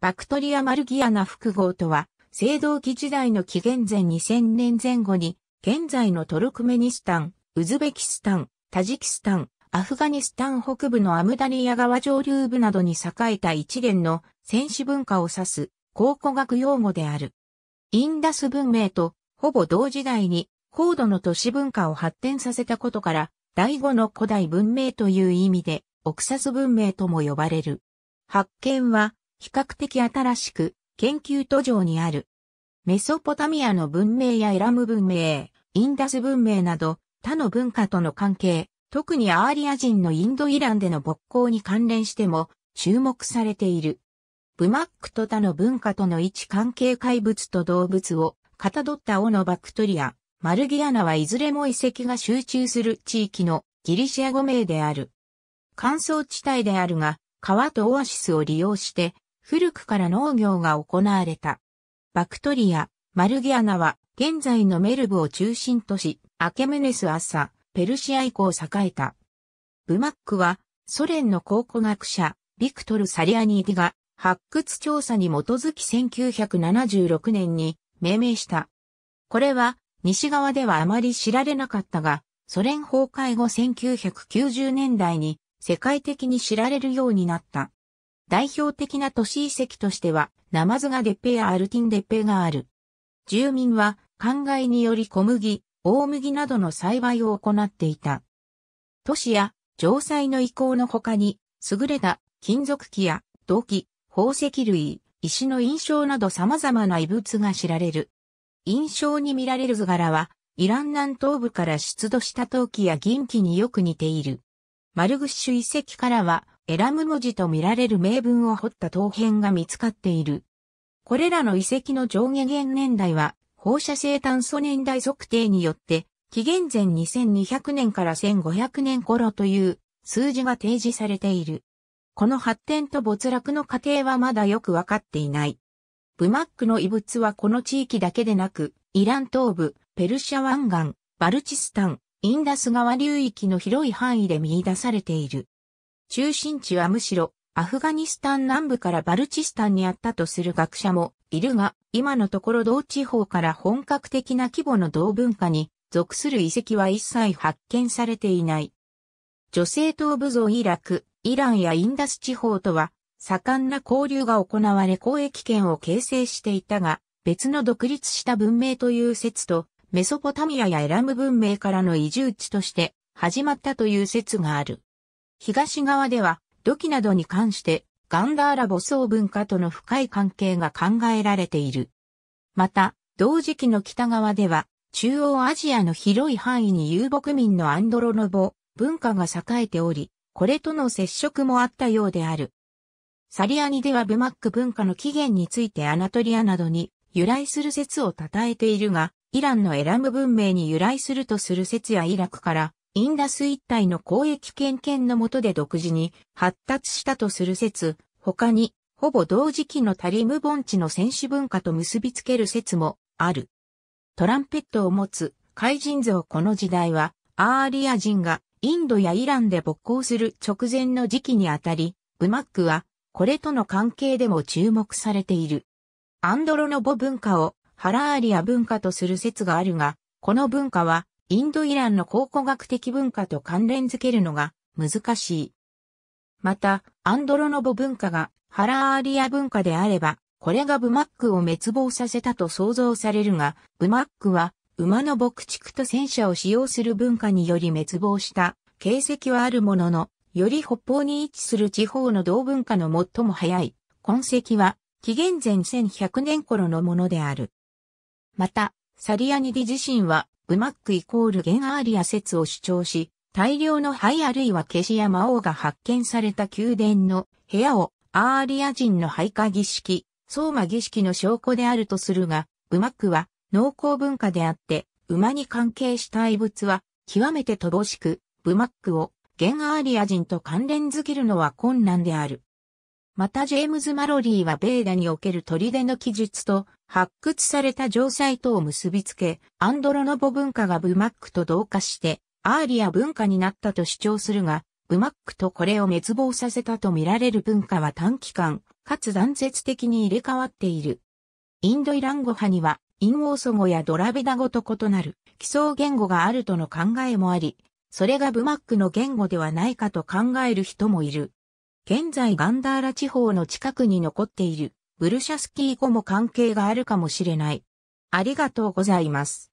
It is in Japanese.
バクトリア・マルギアナ複合とは、青銅器時代の紀元前2000年前後に、現在のトルクメニスタン、ウズベキスタン、タジキスタン、アフガニスタン北部のアムダリア川上流部などに栄えた一連の戦士文化を指す考古学用語である。インダス文明とほぼ同時代に高度の都市文化を発展させたことから、第五の古代文明という意味で、オクサス文明とも呼ばれる。発見は、比較的新しく、研究途上にある。メソポタミアの文明やエラム文明、インダス文明など、他の文化との関係、特にアーリア人のインドイランでの勃興に関連しても注目されている。ブマックと他の文化との位置関係怪物と動物をかたどったオノバクトリア、マルギアナはいずれも遺跡が集中する地域のギリシア語名である。乾燥地帯であるが、川とオアシスを利用して古くから農業が行われた。バクトリア、マルギアナは、現在のメルブを中心とし、アケムネス朝、ペルシア以降栄えた。ブマックは、ソ連の考古学者、ビクトル・サリアニーディが、発掘調査に基づき1976年に命名した。これは、西側ではあまり知られなかったが、ソ連崩壊後1990年代に世界的に知られるようになった。代表的な都市遺跡としては、ナマズガデッペやアルティンデッペがある。住民は、灌漑により小麦、大麦などの栽培を行っていた。都市や城塞の遺構の他に、優れた金属器や土器、宝石類、石の印象など様々な遺物が知られる。印象に見られる図柄は、イラン南東部から出土した陶器や銀器によく似ている。マルグッシュ遺跡からは、エラム文字と見られる名文を彫った陶片が見つかっている。これらの遺跡の上下限年代は、放射性炭素年代測定によって、紀元前2200年から1500年頃という数字が提示されている。この発展と没落の過程はまだよくわかっていない。ブマックの遺物はこの地域だけでなく、イラン東部、ペルシャ湾岸、バルチスタン、インダス川流域の広い範囲で見出されている。中心地はむしろアフガニスタン南部からバルチスタンにあったとする学者もいるが、今のところ同地方から本格的な規模の同文化に属する遺跡は一切発見されていない。女性東部像イラク、イランやインダス地方とは、盛んな交流が行われ交易圏を形成していたが、別の独立した文明という説と、メソポタミアやエラム文明からの移住地として始まったという説がある。東側では土器などに関してガンダーラ母装文化との深い関係が考えられている。また、同時期の北側では中央アジアの広い範囲に遊牧民のアンドロノボ文化が栄えており、これとの接触もあったようである。サリアニではブマック文化の起源についてアナトリアなどに由来する説を称えているが、イランのエラム文明に由来するとする説やイラクからインダス一帯の交易権権の下で独自に発達したとする説、他に、ほぼ同時期のタリム盆地の戦士文化と結びつける説もある。トランペットを持つ怪人像この時代は、アーリア人がインドやイランで勃興する直前の時期にあたり、ブマックはこれとの関係でも注目されている。アンドロノボ文化をハラーリア文化とする説があるが、この文化はインドイランの考古学的文化と関連づけるのが難しい。また、アンドロノボ文化がハラーリア文化であれば、これがブマックを滅亡させたと想像されるが、ブマックは馬の牧畜と戦車を使用する文化により滅亡した形跡はあるものの、より北方に位置する地方の同文化の最も早い痕跡は、紀元前1100年頃のものである。また、サリアニディ自身はブマックイコールゲンアーリア説を主張し、大量の灰あるいは消しや魔王が発見された宮殿の部屋をアーリア人の配下儀式、相馬儀式の証拠であるとするが、ブマックは農耕文化であって、馬に関係した遺物は極めて乏しく、ブマックをゲンアーリア人と関連づけるのは困難である。またジェームズ・マロリーはベーダにおける砦の記述と発掘された城塞とを結びつけ、アンドロノボ文化がブマックと同化して、アーリア文化になったと主張するが、ブマックとこれを滅亡させたと見られる文化は短期間、かつ断絶的に入れ替わっている。インドイラン語派には、インオーソ語やドラビダ語と異なる基礎言語があるとの考えもあり、それがブマックの言語ではないかと考える人もいる。現在ガンダーラ地方の近くに残っているブルシャスキー語も関係があるかもしれない。ありがとうございます。